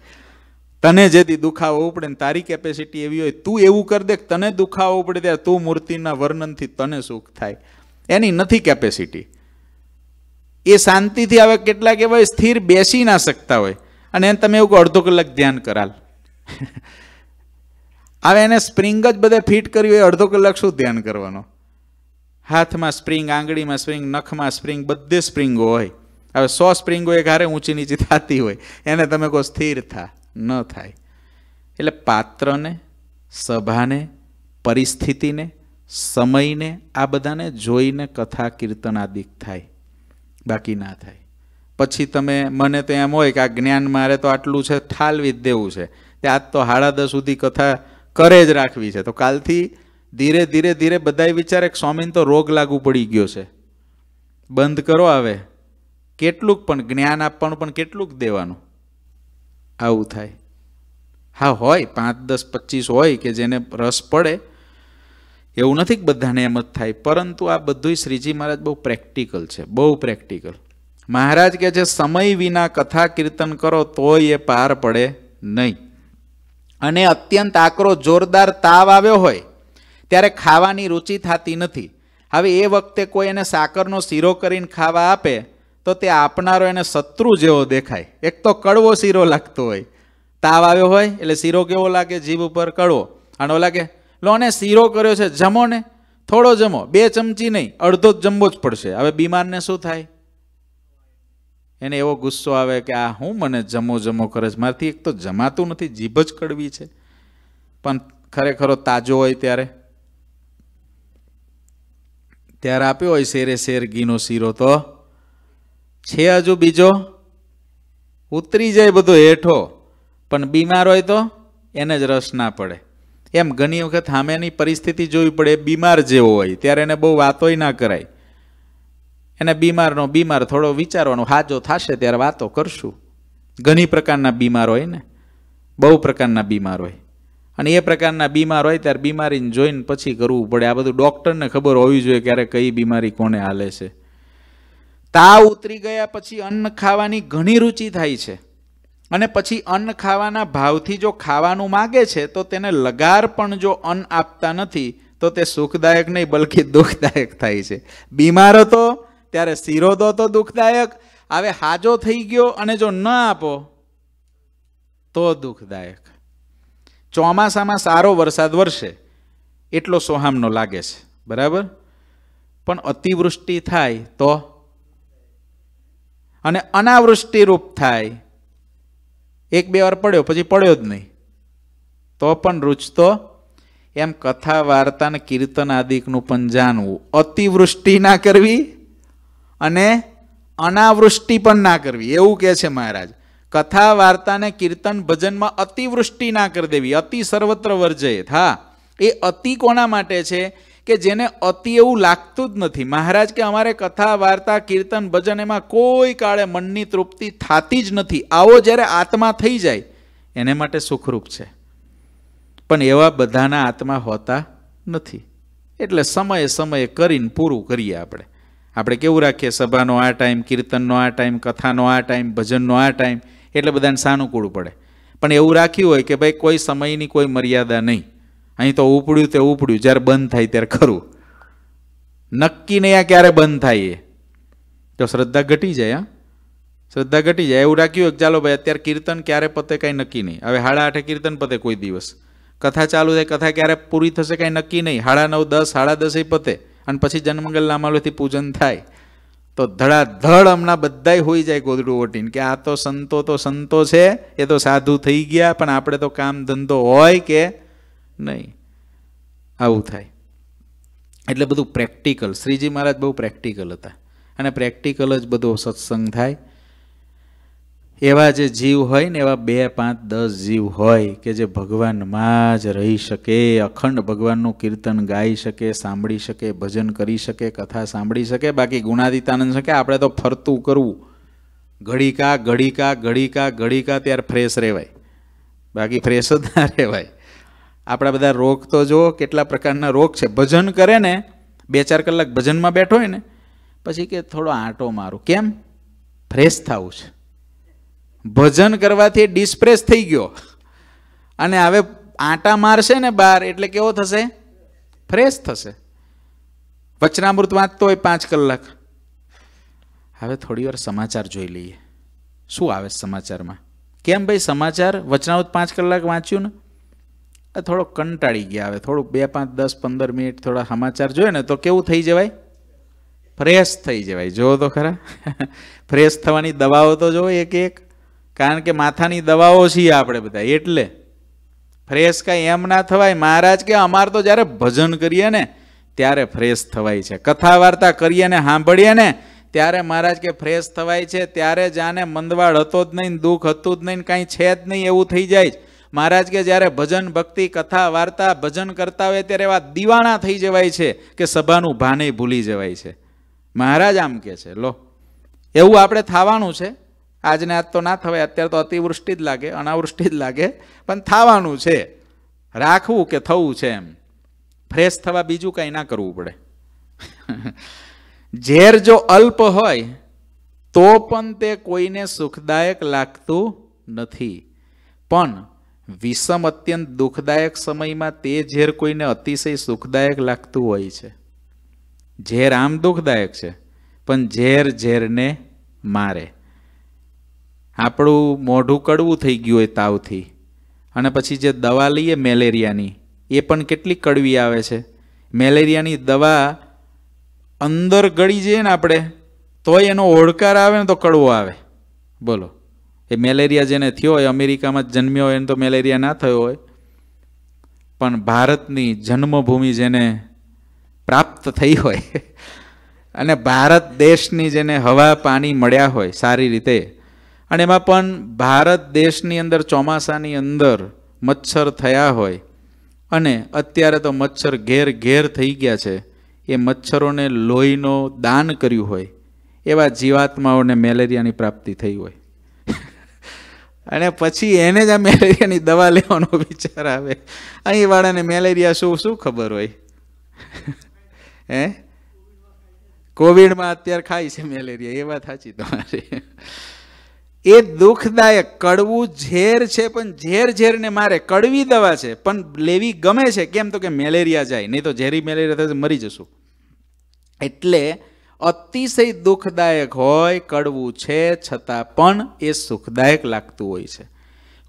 તને જેથી દુખાવો ઉપડે ને તારી કેપેસિટી એવી હોય તું એવું કરી દે તને દુખાવો ઉપડે ત્યારે તું મૂર્તિના વર્ણનથી તને સુખ થાય એની નથી કેપેસિટી એ શાંતિથી હવે કેટલાક એવા સ્થિર બેસી ના શકતા હોય અને તમે એવું કહો અડધો કલાક ધ્યાન કરાલ હવે એને સ્પ્રિંગ જ બધે ફિટ કર્યું એ અડધો કલાક શું ધ્યાન કરવાનો હાથમાં સ્પ્રિંગ આંગળીમાં સ્પ્રિંગ નખમાં સ્પ્રિંગ બધે સ્પ્રિંગો હોય હવે સો સ્પ્રિંગો એ ઘારે ઊંચી નીચી થતી હોય એને તમે કોઈ સ્થિર થા ન થાય એટલે પાત્રને સભાને પરિસ્થિતિને સમયને આ બધાને જોઈને કથા કીર્તન આદિક થાય બાકી ના થાય પછી તમે મને તો એમ હોય કે આ જ્ઞાન મારે તો આટલું છે ઠાલવી જ દેવું છે કે આજ તો સાડા દસ સુધી કથા કરે જ રાખવી છે તો કાલથી ધીરે ધીરે ધીરે બધાય વિચારે કે સ્વામીને તો રોગ લાગુ પડી ગયો છે બંધ કરો આવે કેટલુંક પણ જ્ઞાન આપવાનું પણ કેટલુંક દેવાનું આવું થાય હા હોય પાંચ દસ પચીસ હોય કે જેને રસ પડે એવું નથી કે બધાને એમ જ થાય પરંતુ આ બધું શ્રીજી મહારાજ બહુ પ્રેક્ટિકલ છે બહુ પ્રેક્ટિકલ મહારાજ કે જે સમય વિના કથા કીર્તન કરો તોય એ પાર પડે નહીં અને અત્યંત આકરો જોરદાર તાવ આવ્યો હોય ત્યારે ખાવાની રુચિ થતી નથી હવે એ વખતે કોઈ એને સાકરનો શીરો કરીને ખાવા આપે તો તે આપનારો એને શત્રુ જેવો દેખાય એક તો કડવો શીરો લાગતો હોય તાવ આવ્યો હોય એટલે શીરો કેવો લાગે જીભ ઉપર કડવો આનો લાગે લો લોને શીરો કર્યો છે જમો ને થોડો જમો બે ચમચી નહીં અડધો જ જમવો જ પડશે હવે બીમારને શું થાય એને એવો ગુસ્સો આવે કે આ હું મને જમો જમો કરે છે મારાથી એક તો જમાતું નથી જીભ જ કડવી છે પણ ખરેખરો તાજો હોય ત્યારે ત્યારે આપ્યો હોય શેરે શેર ઘીનો શીરો તો છે હજુ બીજો ઉતરી જાય બધો હેઠો પણ બીમાર હોય તો એને જ રસ ના પડે એમ ઘણી વખત સામેની પરિસ્થિતિ જોવી પડે બીમાર જેવો હોય ત્યારે એને બહુ વાતોય ના કરાય એને બીમારનો બીમાર થોડો વિચારવાનો હાજો થશે ત્યારે વાતો કરશું ઘણી પ્રકારના બીમાર હોય ને બહુ પ્રકારના બીમાર હોય અને એ પ્રકારના બીમાર હોય ત્યારે બીમારીને જોઈને પછી કરવું પડે આ બધું ડૉક્ટરને ખબર હોવી જોઈએ ક્યારે કઈ બીમારી કોને હાલે છે તાવ ઉતરી ગયા પછી અન્ન ખાવાની ઘણી રુચિ થાય છે અને પછી અન્ન ખાવાના ભાવથી જો ખાવાનું માગે છે તો તેને લગાર પણ જો અન્ન આપતા નથી તો તે સુખદાયક નહીં બલકી દુઃખદાયક થાય છે બીમાર હતો ત્યારે શિરોધો તો દુઃખદાયક હવે હાજો થઈ ગયો અને જો ન આપો તો દુઃખદાયક ચોમાસામાં સારો વરસાદ વરસે એટલો સોહામનો લાગે છે બરાબર પણ અતિવૃષ્ટિ થાય તો અને અનાવૃષ્ટિ રૂપ થાય એક બે વાર પડ્યો પછી પડ્યો જ નહીં તો પણ રૂચતો એમ કથા વાર્તા ને કીર્તન આદિકનું પણ જાણવું અતિવૃષ્ટિ ના કરવી અને અનાવૃષ્ટિ પણ ના કરવી એવું કહે છે મહારાજ કથા વાર્તાને કીર્તન ભજનમાં અતિવૃષ્ટિ ના કરી દેવી અતિ સર્વત્ર વર્જય હા એ અતિ કોના માટે છે કે જેને અતિ એવું લાગતું જ નથી મહારાજ કે અમારે કથા વાર્તા કીર્તન ભજન એમાં કોઈ કાળે મનની તૃપ્તિ થતી જ નથી આવો જ્યારે આત્મા થઈ જાય એને માટે સુખરૂપ છે પણ એવા બધાના આત્મા હોતા નથી એટલે સમયે સમયે કરીને પૂરું કરીએ આપણે આપણે કેવું રાખીએ સભાનો આ ટાઈમ કીર્તનનો આ ટાઈમ કથાનો આ ટાઈમ ભજનનો આ ટાઈમ એટલે બધાને સાનુકૂળ પડે પણ એવું રાખ્યું હોય કે ભાઈ કોઈ સમયની કોઈ મર્યાદા નહીં અહીં તો ઉપડ્યું તે ઉપડ્યું જ્યારે બંધ થાય ત્યારે ખરું નક્કી નહીં આ ક્યારે બંધ થાય એ તો શ્રદ્ધા ઘટી જાય હા શ્રદ્ધા ઘટી જાય એવું રાખ્યું ચાલો ભાઈ અત્યારે કીર્તન ક્યારે પતે કાંઈ નક્કી નહીં હવે હાડા આઠે કીર્તન પતે કોઈ દિવસ કથા ચાલુ થાય કથા ક્યારે પૂરી થશે કાંઈ નક્કી નહીં હાડા નવ દસ હાડા દસે પતે અને પછી જન્મંગલ લામાલોથી પૂજન થાય તો ધડાધડ હમણાં બધાય હોઈ જાય ગોદડું ઓટીને કે આ તો સંતો તો સંતો છે એ તો સાધુ થઈ ગયા પણ આપણે તો કામ ધંધો હોય કે નહીં આવું થાય એટલે બધું પ્રેક્ટિકલ શ્રીજી મહારાજ બહુ પ્રેક્ટિકલ હતા અને પ્રેક્ટિકલ જ બધો સત્સંગ થાય એવા જે જીવ હોય ને એવા બે પાંચ દસ જીવ હોય કે જે ભગવાનમાં જ રહી શકે અખંડ ભગવાનનું કીર્તન ગાઈ શકે સાંભળી શકે ભજન કરી શકે કથા સાંભળી શકે બાકી ગુણાદિતાનંદ શકે આપણે તો ફરતું કરવું ઘડીકા ઘડીકા ઘડીકા ઘડીકા ત્યારે ફ્રેશ રહેવાય બાકી ફ્રેશ જ ના રહેવાય આપણા બધા રોગ તો જુઓ કેટલા પ્રકારના રોગ છે ભજન કરે ને બે ચાર કલાક ભજનમાં બેઠો હોય ને પછી કે થોડો આંટો મારું કેમ ફ્રેશ થવું છે ભજન કરવાથી ડિસ્પ્રેસ થઈ ગયો અને હવે આટા મારશે ને બહાર એટલે કેવો થશે ફ્રેશ થશે વચનામૃત વાંચતો હોય પાંચ કલાક હવે થોડી વાર સમાચાર જોઈ લઈએ શું આવે સમાચારમાં કેમ ભાઈ સમાચાર વચનામૃત પાંચ કલાક વાંચ્યું ને થોડો કંટાળી ગયા આવે થોડુંક બે પાંચ દસ પંદર મિનિટ થોડા સમાચાર જોઈએ ને તો કેવું થઈ જવાય ફ્રેશ થઈ જવાય જોવો તો ખરા *laughs* ફ્રેશ થવાની દવાઓ તો જોવો એક એક કારણ કે માથાની દવાઓ છીએ આપણે બધા એટલે ફ્રેશ કાંઈ એમ ના થવાય મહારાજ કે અમાર તો જ્યારે ભજન કરીએ ને ત્યારે ફ્રેશ થવાય છે કથા વાર્તા કરીએ ને સાંભળીએ ને ત્યારે મહારાજ કે ફ્રેશ થવાય છે ત્યારે જાને મંદવાળ હતો જ નહીં દુઃખ હતું જ નહીં કાંઈ છે જ નહીં એવું થઈ જાય મહારાજ કે જ્યારે ભજન ભક્તિ કથા વાર્તા ભજન કરતા હોય ત્યારે એવા દિવાણા થઈ જવાય છે કે સભાનું ભાને ભૂલી જવાય છે મહારાજ આમ કે છે લો એવું આપણે થવાનું છે આજને આજ તો ના થવાય અત્યારે તો અતિવૃષ્ટિ જ લાગે અનાવૃષ્ટિ જ લાગે પણ થવાનું છે રાખવું કે થવું છે એમ ફ્રેશ થવા બીજું કંઈ ના કરવું પડે *laughs* ઝેર જો અલ્પ હોય તો પણ તે કોઈને સુખદાયક લાગતું નથી પણ વિષમ અત્યંત દુઃખદાયક સમયમાં તે ઝેર કોઈને અતિશય સુખદાયક લાગતું હોય છે ઝેર આમ દુઃખદાયક છે પણ ઝેર ઝેરને મારે આપણું મોઢું કડવું થઈ ગયું હોય તાવથી અને પછી જે દવા લઈએ મેલેરિયાની એ પણ કેટલી કડવી આવે છે મેલેરિયાની દવા અંદર ગળી જઈએ ને આપણે તોય એનો ઓળકાર આવે ને તો કડવો આવે બોલો એ મેલેરિયા જેને થયો હોય અમેરિકામાં જ જન્મ્યો હોય એને તો મેલેરિયા ના થયો હોય પણ ભારતની જન્મભૂમિ જેને પ્રાપ્ત થઈ હોય અને ભારત દેશની જેને હવા પાણી મળ્યા હોય સારી રીતે અને એમાં પણ ભારત દેશની અંદર ચોમાસાની અંદર મચ્છર થયા હોય અને અત્યારે તો મચ્છર ઘેર ઘેર થઈ ગયા છે એ મચ્છરોને લોહીનો દાન કર્યું હોય એવા જીવાત્માઓને મેલેરિયાની પ્રાપ્તિ થઈ હોય *laughs* અને પછી એને જ આ મેલેરિયાની દવા લેવાનો વિચાર આવે અહીં વાળાને મેલેરિયા શું શું ખબર હોય *laughs* હે કોવિડમાં અત્યારે ખાય છે મેલેરિયા એ વાત સાચી તમારી એ દુઃખદાયક કડવું ઝેર છે પણ ઝેર ઝેરને મારે કડવી દવા છે પણ લેવી ગમે છે કેમ તો કે મેલેરિયા જાય નહીં તો ઝેરી મેલેરિયા થશે મરી જશું એટલે અતિશય દુઃખદાયક હોય કડવું છે છતાં પણ એ સુખદાયક લાગતું હોય છે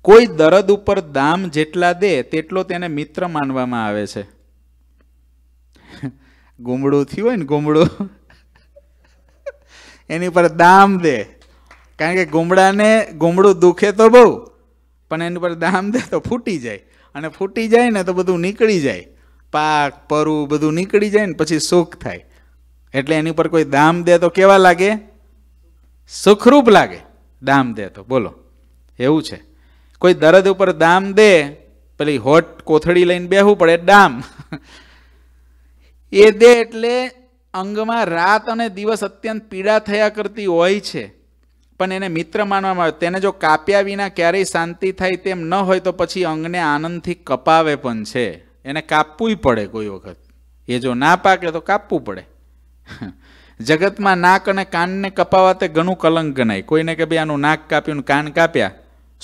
કોઈ દરદ ઉપર દામ જેટલા દે તેટલો તેને મિત્ર માનવામાં આવે છે *laughs* ગુમડું થયું હોય ને ગુમડું *laughs* એની પર દામ દે કારણ કે ગુમડાને ગુમડું દુખે તો બહુ પણ એની પર દામ દે તો ફૂટી જાય અને ફૂટી જાય ને તો બધું નીકળી જાય પાક પરું બધું નીકળી જાય ને પછી સુખ થાય એટલે એની પર કોઈ દામ દે તો કેવા લાગે સુખરૂપ લાગે દામ દે તો બોલો એવું છે કોઈ દરદ ઉપર દામ દે પેલી હોટ કોથળી લઈને બેહવું પડે દામ એ દે એટલે અંગમાં રાત અને દિવસ અત્યંત પીડા થયા કરતી હોય છે પણ એને મિત્ર માનવામાં આવે તેને જો કાપ્યા વિના ક્યારેય શાંતિ થાય તેમ ન હોય તો પછી અંગને આનંદથી કપાવે પણ છે એને કાપવું પડે કોઈ વખત એ જો ના પાકે તો કાપવું પડે *laughs* જગતમાં નાક અને કાનને કપાવા તે ઘણું કલંક ગણાય કોઈને કે ભાઈ આનું નાક કાપ્યું કાન કાપ્યા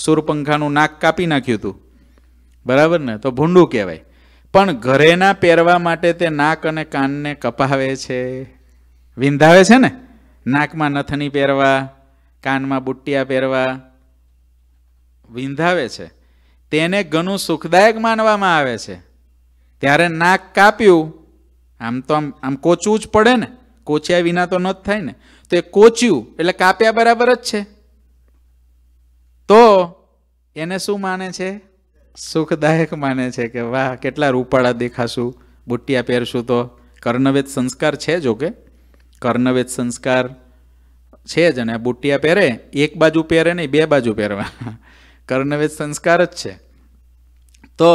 સૂરપંખાનું નાક કાપી નાખ્યું હતું બરાબર ને તો ભૂંડું કહેવાય પણ ઘરેના પહેરવા માટે તે નાક અને કાનને કપાવે છે વિંધાવે છે ને નાકમાં નથની પહેરવા કાનમાં બુટ્ટિયા પહેરવા વિંધાવે છે તેને ઘણું સુખદાયક માનવામાં આવે છે ત્યારે નાક કાપ્યું આમ તો આમ આમ કોચવું જ પડે ને કોચ્યા વિના તો ન જ થાય ને તો એ કોચ્યું એટલે કાપ્યા બરાબર જ છે તો એને શું માને છે સુખદાયક માને છે કે વાહ કેટલા રૂપાળા દેખાશું બુટ્ટિયા પહેરશું તો કર્ણવેદ સંસ્કાર છે જોકે કર્ણવેદ સંસ્કાર છે જ અને બુટિયા પહેરે એક બાજુ પહેરે નહીં બે બાજુ પહેરવા કર્ણવેદ સંસ્કાર જ છે તો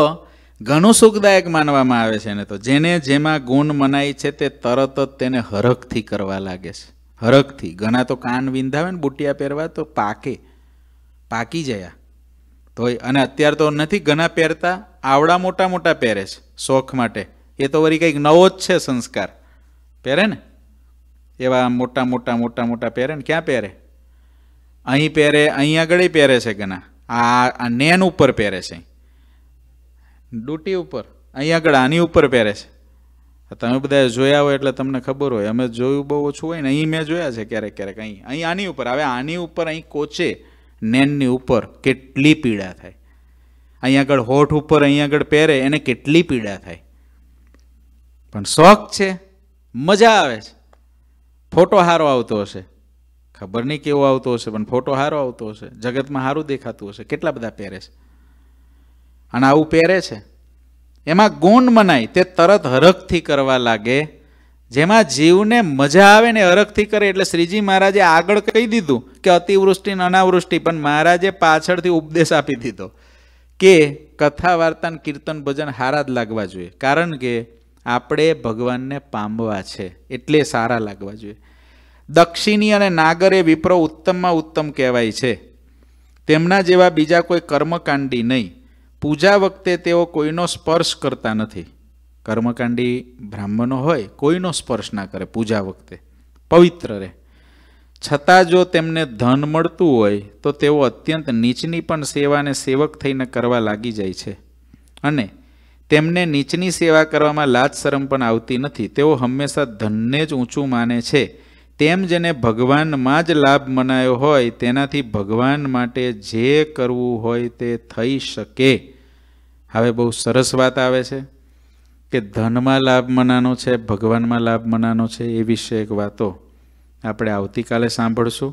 ઘણું સુખદાયક માનવામાં આવે છે ને તો જેને જેમાં ગુણ મનાય છે તે તરત જ તેને હરખથી કરવા લાગે છે હરખથી ઘણા તો કાન વિંધાવે ને બુટિયા પહેરવા તો પાકે પાકી જયા તોય અને અત્યારે તો નથી ઘણા પહેરતા આવડા મોટા મોટા પહેરે છે શોખ માટે એ તો વળી કંઈક નવો જ છે સંસ્કાર પહેરે ને એવા મોટા મોટા મોટા મોટા પહેરે ને ક્યાં પહેરે અહીં પહેરે અહીં આગળ પહેરે છે ઘણા આ નેન ઉપર પહેરે છે ડૂટી ઉપર અહીં આગળ આની ઉપર પહેરે છે તમે બધા જોયા હોય એટલે તમને ખબર હોય અમે જોયું બહુ ઓછું હોય ને અહીં મેં જોયા છે ક્યારેક ક્યારેક અહીં અહીં આની ઉપર હવે આની ઉપર અહીં કોચે નેનની ઉપર કેટલી પીડા થાય અહીં આગળ હોઠ ઉપર અહીં આગળ પહેરે એને કેટલી પીડા થાય પણ શોખ છે મજા આવે છે ફોટો સારો આવતો હશે ખબર નહીં કેવો આવતો હશે પણ ફોટો સારો આવતો હશે જગતમાં સારું દેખાતું હશે કેટલા બધા પહેરે છે અને આવું પહેરે છે એમાં ગુણ મનાય તે તરત હરખથી કરવા લાગે જેમાં જીવને મજા આવે ને અરખથી કરે એટલે શ્રીજી મહારાજે આગળ કહી દીધું કે અતિવૃષ્ટિ ને અનાવૃષ્ટિ પણ મહારાજે પાછળથી ઉપદેશ આપી દીધો કે કથા વાર્તા કીર્તન ભજન હારા જ લાગવા જોઈએ કારણ કે આપણે ભગવાનને પામવા છે એટલે સારા લાગવા જોઈએ દક્ષિણી અને નાગર એ વિપ્રો ઉત્તમમાં ઉત્તમ કહેવાય છે તેમના જેવા બીજા કોઈ કર્મકાંડી નહીં પૂજા વખતે તેઓ કોઈનો સ્પર્શ કરતા નથી કર્મકાંડી બ્રાહ્મણો હોય કોઈનો સ્પર્શ ના કરે પૂજા વખતે પવિત્ર રહે છતાં જો તેમને ધન મળતું હોય તો તેઓ અત્યંત નીચની પણ સેવાને સેવક થઈને કરવા લાગી જાય છે અને તેમને નીચની સેવા કરવામાં લાજ શરમ પણ આવતી નથી તેઓ હંમેશા ધનને જ ઊંચું માને છે તેમ જેને ભગવાનમાં જ લાભ મનાયો હોય તેનાથી ભગવાન માટે જે કરવું હોય તે થઈ શકે હવે બહુ સરસ વાત આવે છે કે ધનમાં લાભ મનાનો છે ભગવાનમાં લાભ મનાનો છે એ વિશે એક વાતો આપણે આવતીકાલે સાંભળશું